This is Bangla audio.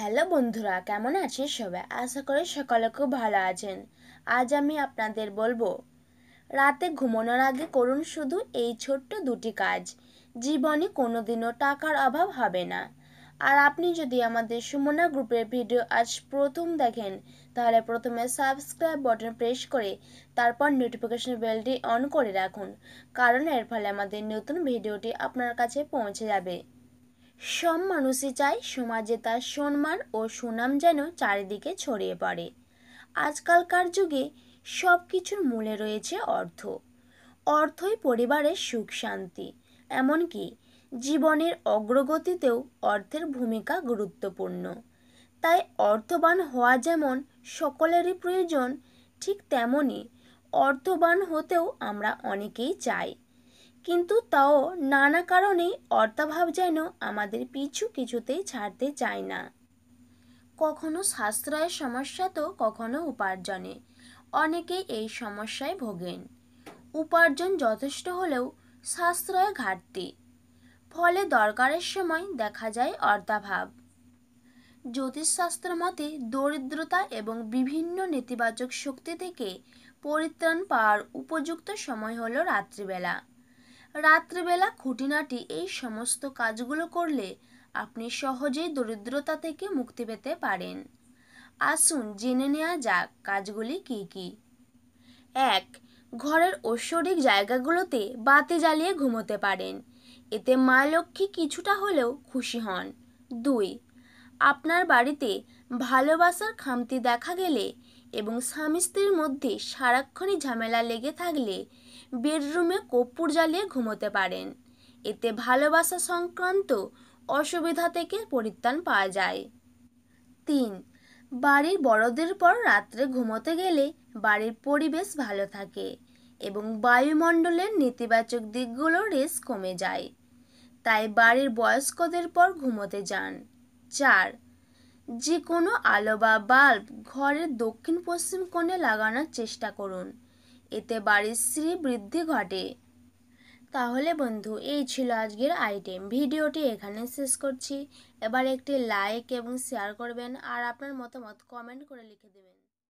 হ্যালো বন্ধুরা কেমন আছেন সবাই আশা করি সকলে খুব ভালো আছেন আজ আমি আপনাদের বলবো রাতে ঘুমানোর আগে করুন শুধু এই ছোট্ট দুটি কাজ জীবনে কোনো দিনও টাকার অভাব হবে না আর আপনি যদি আমাদের সুমনা গ্রুপের ভিডিও আজ প্রথম দেখেন তাহলে প্রথমে সাবস্ক্রাইব বাটন প্রেস করে তারপর নোটিফিকেশন বেলটি অন করে রাখুন কারণ এর ফলে আমাদের নতুন ভিডিওটি আপনার কাছে পৌঁছে যাবে সব মানুষই চায় সমাজে তার সম্মান ও সুনাম যেন চারিদিকে ছড়িয়ে পড়ে আজকালকার যুগে সব কিছুর মূলে রয়েছে অর্থ অর্থই পরিবারের সুখ শান্তি এমনকি জীবনের অগ্রগতিতেও অর্থের ভূমিকা গুরুত্বপূর্ণ তাই অর্থবান হওয়া যেমন সকলেরই প্রয়োজন ঠিক তেমনই অর্থবান হতেও আমরা অনেকেই চাই কিন্তু তাও নানা কারণে অর্থাভাব যেন আমাদের পিছু কিছুতেই ছাড়তে চায় না কখনো সাশ্রয়ের সমস্যা তো কখনো উপার্জনে অনেকেই এই সমস্যায় ভোগেন উপার্জন যথেষ্ট হলেও সাশ্রয় ঘাটতি ফলে দরকারের সময় দেখা যায় অর্থাভাব জ্যোতিষশাস্ত্র মতে দরিদ্রতা এবং বিভিন্ন নেতিবাচক শক্তি থেকে পরিত্রাণ পাওয়ার উপযুক্ত সময় হলো রাত্রিবেলা রাত্রেবেলা খুঁটিনাটি এই সমস্ত কাজগুলো করলে আপনি সহজেই দরিদ্রতা থেকে মুক্তি পেতে পারেন আসুন জেনে নেওয়া যাক কাজগুলি কি কি এক ঘরের ঐশ্বরিক জায়গাগুলোতে বাতি জ্বালিয়ে ঘুমোতে পারেন এতে মা লক্ষ্মী কিছুটা হলেও খুশি হন দুই আপনার বাড়িতে ভালোবাসার খামতি দেখা গেলে এবং স্বামী স্ত্রীর মধ্যে সারাক্ষণই ঝামেলা লেগে থাকলে বেডরুমে কর্পূর জ্বালিয়ে ঘুমোতে পারেন এতে ভালোবাসা সংক্রান্ত অসুবিধা থেকে পরিত্রাণ পাওয়া যায় তিন বাড়ির বড়দের পর রাত্রে ঘুমোতে গেলে বাড়ির পরিবেশ ভালো থাকে এবং বায়ুমণ্ডলের নেতিবাচক দিকগুলো রেস কমে যায় তাই বাড়ির বয়স্কদের পর ঘুমোতে যান চার যে কোনো আলো বা বাল্ব ঘরের দক্ষিণ পশ্চিম কোণে লাগানোর চেষ্টা করুন এতে বাড়ির শ্রী বৃদ্ধি ঘটে তাহলে বন্ধু এই ছিল আজকের আইটেম ভিডিওটি এখানে শেষ করছি এবার একটি লাইক এবং শেয়ার করবেন আর আপনার মতামত কমেন্ট করে লিখে দেবেন